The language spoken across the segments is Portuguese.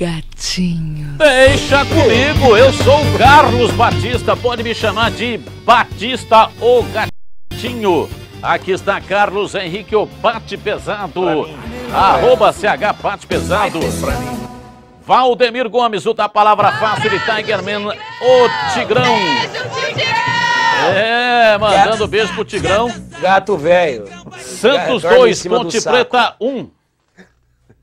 gatinhos. Deixa comigo, eu sou o Carlos Batista, pode me chamar de Batista ou Gatinho. Aqui está Carlos Henrique, o Bate Pesado, arroba CH Bate Pesado. Valdemir Gomes, o da palavra fácil de Tigerman, tá o Tigrão. É, mandando beijo pro Tigrão. Gato velho. Santos 2, Ponte Preta 1. Um.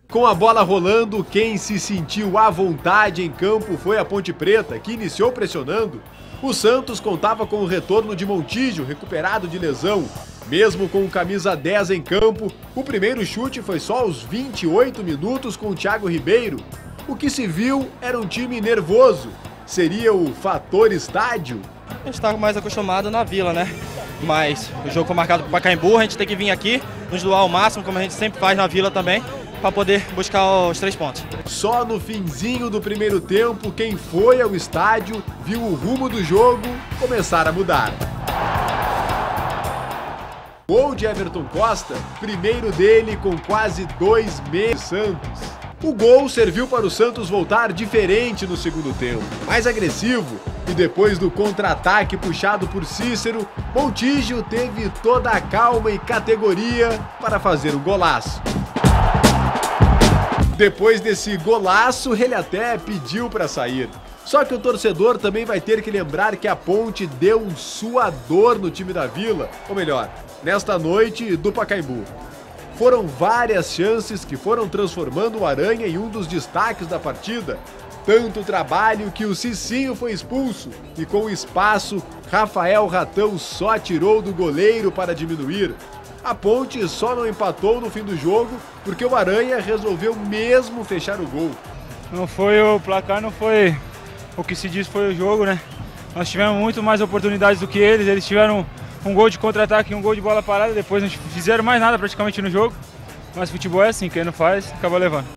Com a bola rolando, quem se sentiu à vontade em campo foi a Ponte Preta, que iniciou pressionando. O Santos contava com o retorno de Montijo, recuperado de lesão. Mesmo com o camisa 10 em campo, o primeiro chute foi só aos 28 minutos com o Thiago Ribeiro. O que se viu era um time nervoso. Seria o fator estádio? A gente está mais acostumado na vila, né? Mas o jogo foi marcado para Caimbu, a gente tem que vir aqui, nos doar ao máximo, como a gente sempre faz na vila também para poder buscar os três pontos. Só no finzinho do primeiro tempo, quem foi ao estádio viu o rumo do jogo começar a mudar. Gol de Everton Costa, primeiro dele com quase dois meses Santos. O gol serviu para o Santos voltar diferente no segundo tempo, mais agressivo, e depois do contra-ataque puxado por Cícero, Montijo teve toda a calma e categoria para fazer o golaço. Depois desse golaço, ele até pediu para sair. Só que o torcedor também vai ter que lembrar que a Ponte deu um suador no time da Vila, ou melhor, nesta noite do Pacaembu. Foram várias chances que foram transformando o Aranha em um dos destaques da partida. Tanto trabalho que o Cicinho foi expulso e com o espaço, Rafael Ratão só tirou do goleiro para diminuir. A Ponte só não empatou no fim do jogo porque o Aranha resolveu mesmo fechar o gol. Não foi o placar, não foi o que se diz foi o jogo, né? Nós tivemos muito mais oportunidades do que eles, eles tiveram um gol de contra-ataque, um gol de bola parada, depois não fizeram mais nada praticamente no jogo. Mas futebol é assim, quem não faz, acaba levando.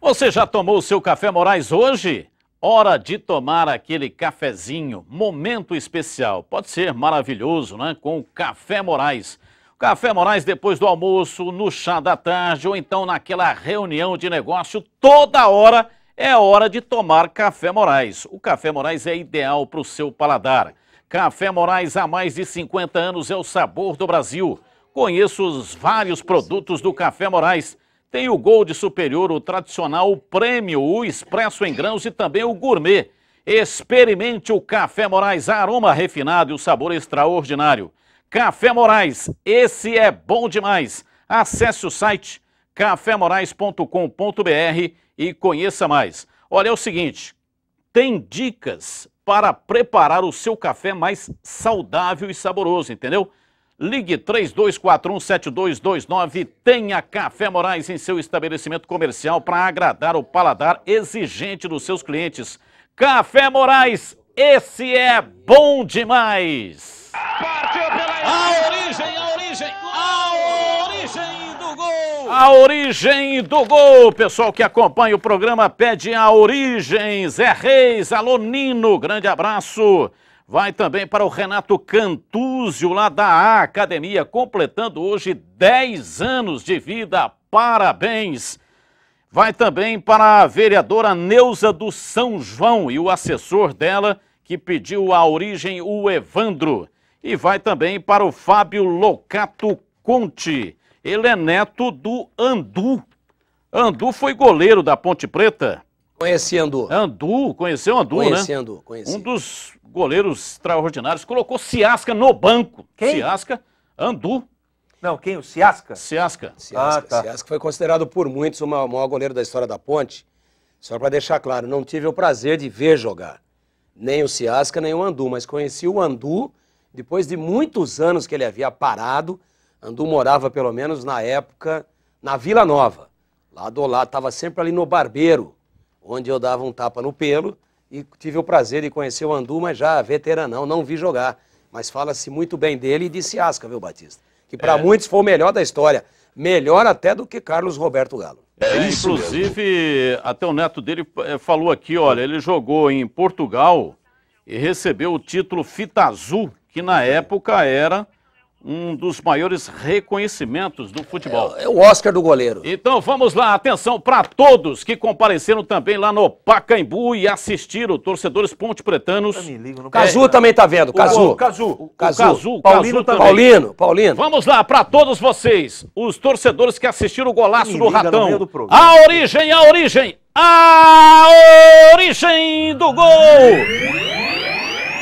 Você já tomou o seu café Moraes hoje? Hora de tomar aquele cafezinho, momento especial. Pode ser maravilhoso, né? Com o Café Moraes. Café Moraes depois do almoço, no chá da tarde ou então naquela reunião de negócio, toda hora é hora de tomar Café Moraes. O Café Moraes é ideal para o seu paladar. Café Moraes há mais de 50 anos é o sabor do Brasil. Conheço os vários produtos do Café Moraes. Tem o Gold Superior, o tradicional, o Prêmio, o Expresso em grãos e também o Gourmet. Experimente o Café Moraes, aroma refinado e o sabor extraordinário. Café Moraes, esse é bom demais. Acesse o site cafemorais.com.br e conheça mais. Olha, é o seguinte, tem dicas para preparar o seu café mais saudável e saboroso, entendeu? Ligue 32417229, tenha Café Moraes em seu estabelecimento comercial para agradar o paladar exigente dos seus clientes. Café Moraes, esse é bom demais! A origem, a origem, a origem do gol! A origem do gol! Pessoal que acompanha o programa pede a origem. Zé Reis, alô Nino, grande abraço. Vai também para o Renato Cantúzio, lá da Academia, completando hoje 10 anos de vida. Parabéns! Vai também para a vereadora Neuza do São João e o assessor dela, que pediu a origem, o Evandro. E vai também para o Fábio Locato Conte. Ele é neto do Andu. Andu foi goleiro da Ponte Preta. Conheci Andu. Andu, conheceu Andu, conheci né? Conheci Andu, conheci. Um dos goleiros extraordinários. Colocou Ciasca no banco. Quem? Ciasca, Andu. Não, quem? O Ciasca? Ciasca. Ciasca. Ah, tá. Ciasca foi considerado por muitos o maior goleiro da história da ponte. Só para deixar claro, não tive o prazer de ver jogar. Nem o Ciasca, nem o Andu, mas conheci o Andu depois de muitos anos que ele havia parado, Andu morava, pelo menos na época, na Vila Nova. Lá do lado, estava sempre ali no Barbeiro, onde eu dava um tapa no pelo e tive o prazer de conhecer o Andu, mas já veteranão, não vi jogar. Mas fala-se muito bem dele e disse asca, viu, Batista? Que para é. muitos foi o melhor da história. Melhor até do que Carlos Roberto Galo. É, é inclusive, até o neto dele eh, falou aqui, olha, ele jogou em Portugal e recebeu o título Fita Azul que na época era um dos maiores reconhecimentos do futebol. É, é o Oscar do goleiro. Então vamos lá, atenção para todos que compareceram também lá no Pacaembu e assistiram, torcedores ponte-pretanos. É, Cazu é, também tá vendo, Cazu. O, Cazu. O, Cazu. O Cazu. Paulino Cazu também. Paulino, Paulino. Vamos lá, para todos vocês, os torcedores que assistiram o golaço do Ratão. Do a origem, a origem, a origem do gol!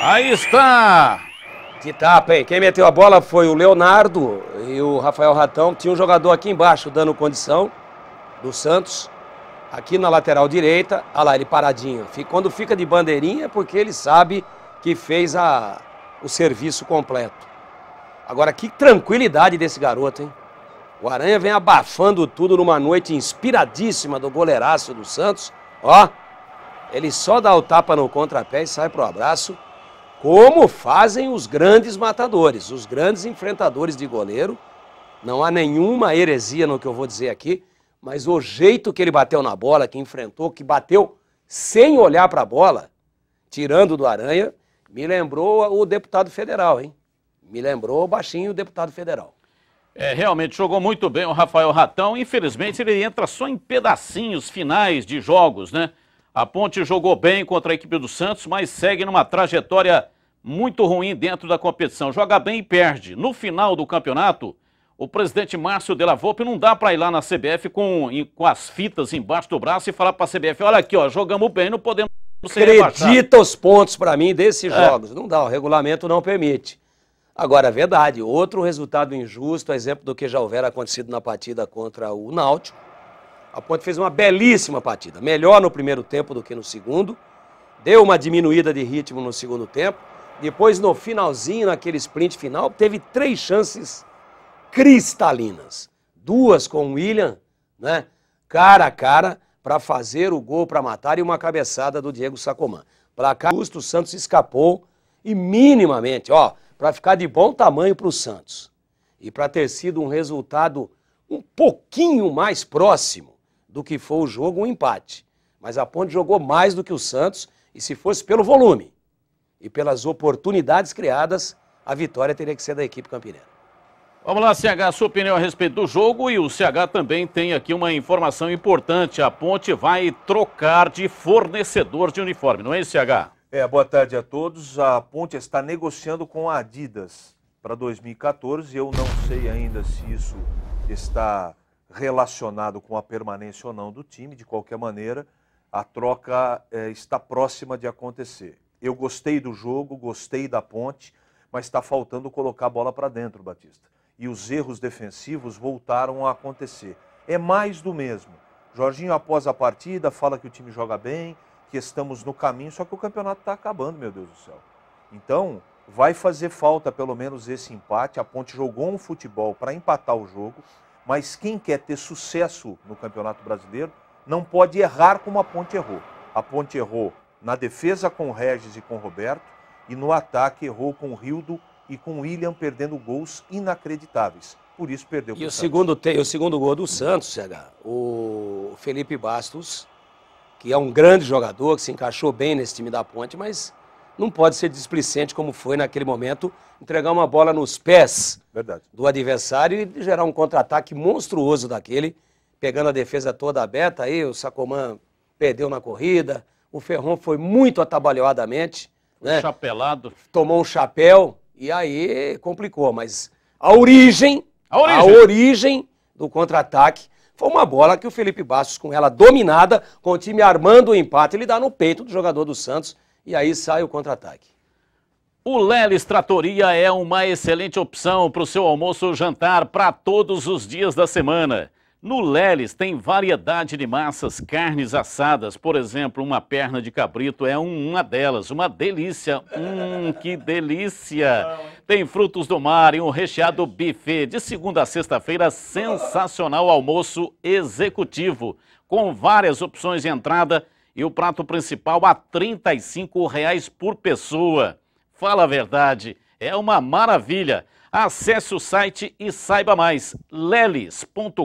Aí está! Que tapa, tá, hein? Quem meteu a bola foi o Leonardo e o Rafael Ratão. Tinha um jogador aqui embaixo dando condição do Santos. Aqui na lateral direita. Olha lá, ele paradinho. Quando fica de bandeirinha é porque ele sabe que fez a, o serviço completo. Agora, que tranquilidade desse garoto, hein? O Aranha vem abafando tudo numa noite inspiradíssima do goleiraço do Santos. Ó, ele só dá o tapa no contrapé e sai pro abraço como fazem os grandes matadores, os grandes enfrentadores de goleiro. Não há nenhuma heresia no que eu vou dizer aqui, mas o jeito que ele bateu na bola, que enfrentou, que bateu sem olhar para a bola, tirando do Aranha, me lembrou o deputado federal, hein? Me lembrou baixinho o deputado federal. É, realmente jogou muito bem o Rafael Ratão. Infelizmente, ele entra só em pedacinhos finais de jogos, né? A Ponte jogou bem contra a equipe do Santos, mas segue numa trajetória muito ruim dentro da competição. Joga bem e perde. No final do campeonato, o presidente Márcio Della Volpe não dá para ir lá na CBF com, com as fitas embaixo do braço e falar para a CBF, olha aqui, ó, jogamos bem, não podemos ser Acredita os pontos para mim desses é. jogos. Não dá, o regulamento não permite. Agora, é verdade, outro resultado injusto, exemplo do que já houvera acontecido na partida contra o Náutico. A Ponte fez uma belíssima partida, melhor no primeiro tempo do que no segundo, deu uma diminuída de ritmo no segundo tempo, depois, no finalzinho, naquele sprint final, teve três chances cristalinas. Duas com o William, né? Cara a cara, para fazer o gol para matar e uma cabeçada do Diego Sacomã. Para cá, Justo Santos escapou e minimamente, ó, para ficar de bom tamanho para o Santos e para ter sido um resultado um pouquinho mais próximo do que foi o jogo, um empate. Mas a Ponte jogou mais do que o Santos e se fosse pelo volume, e pelas oportunidades criadas, a vitória teria que ser da equipe campineira. Vamos lá, CH, sua opinião a respeito do jogo e o CH também tem aqui uma informação importante. A Ponte vai trocar de fornecedor de uniforme, não é isso, CH? É, boa tarde a todos. A Ponte está negociando com a Adidas para 2014. Eu não sei ainda se isso está relacionado com a permanência ou não do time. De qualquer maneira, a troca é, está próxima de acontecer. Eu gostei do jogo, gostei da ponte, mas está faltando colocar a bola para dentro, Batista. E os erros defensivos voltaram a acontecer. É mais do mesmo. Jorginho, após a partida, fala que o time joga bem, que estamos no caminho, só que o campeonato está acabando, meu Deus do céu. Então, vai fazer falta pelo menos esse empate. A Ponte jogou um futebol para empatar o jogo, mas quem quer ter sucesso no Campeonato Brasileiro não pode errar como a Ponte errou. A Ponte errou na defesa com Regis e com Roberto. E no ataque errou com Rildo e com William perdendo gols inacreditáveis. Por isso perdeu. E o Santos. segundo, te... o segundo gol é do Santos, CH, o Felipe Bastos, que é um grande jogador, que se encaixou bem nesse time da ponte, mas não pode ser displicente como foi naquele momento, entregar uma bola nos pés Verdade. do adversário e gerar um contra-ataque monstruoso daquele, pegando a defesa toda aberta, aí o Sacomã perdeu na corrida, o Ferron foi muito atabalhoadamente. Né? Chapelado. Tomou um chapéu e aí complicou. Mas a origem, a origem, a origem do contra-ataque foi uma bola que o Felipe Bastos, com ela dominada, com o time armando o empate, ele dá no peito do jogador do Santos e aí sai o contra-ataque. O Lelis Tratoria é uma excelente opção para o seu almoço ou jantar para todos os dias da semana. No Leles tem variedade de massas, carnes assadas. Por exemplo, uma perna de cabrito é uma delas. Uma delícia. Hum, que delícia. Tem frutos do mar e um recheado buffet. De segunda a sexta-feira, sensacional almoço executivo. Com várias opções de entrada e o prato principal a R$ 35 por pessoa. Fala a verdade, é uma maravilha. Acesse o site e saiba mais, leles.com.br.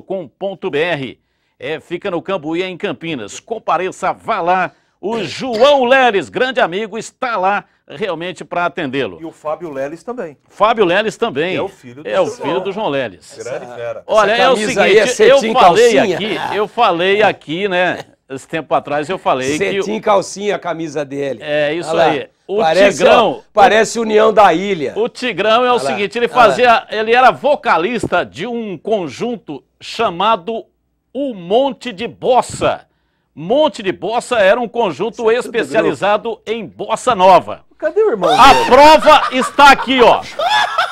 É, fica no Cambuí, é em Campinas. Compareça, vá lá. O João Leles, grande amigo, está lá realmente para atendê-lo. E o Fábio Leles também. Fábio Leles também. É o filho do, é o filho do João Leles. Grande fera. Olha, é o seguinte, é eu falei calcinha. aqui, eu falei aqui, né? esse tempo atrás eu falei Cetim, que... Cetim, calcinha, a camisa dele. É, isso aí. O parece, Tigrão... Ó, parece União da Ilha. O Tigrão é o Olha seguinte, ele fazia... Ele era vocalista de um conjunto chamado O Monte de Bossa. Monte de Bossa era um conjunto é especializado em bossa nova. Cadê o irmão? A dele? prova está aqui, ó.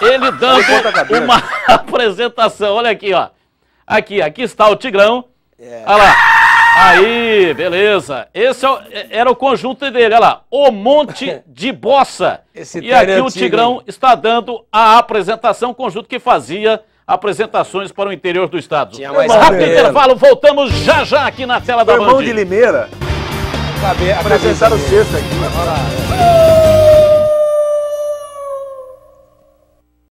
Ele dando uma apresentação. Olha aqui, ó. Aqui, aqui está o Tigrão. É. Olha lá. Aí, beleza. Esse é o, é, era o conjunto dele, olha lá. O Monte de Bossa. Esse e aqui é o Tigrão está dando a apresentação, conjunto que fazia apresentações para o interior do estado. Tinha Rápido intervalo, voltamos já já aqui na tela Foi da Band. Irmão de Limeira. Apresentaram o sexto aqui. Olha lá. É.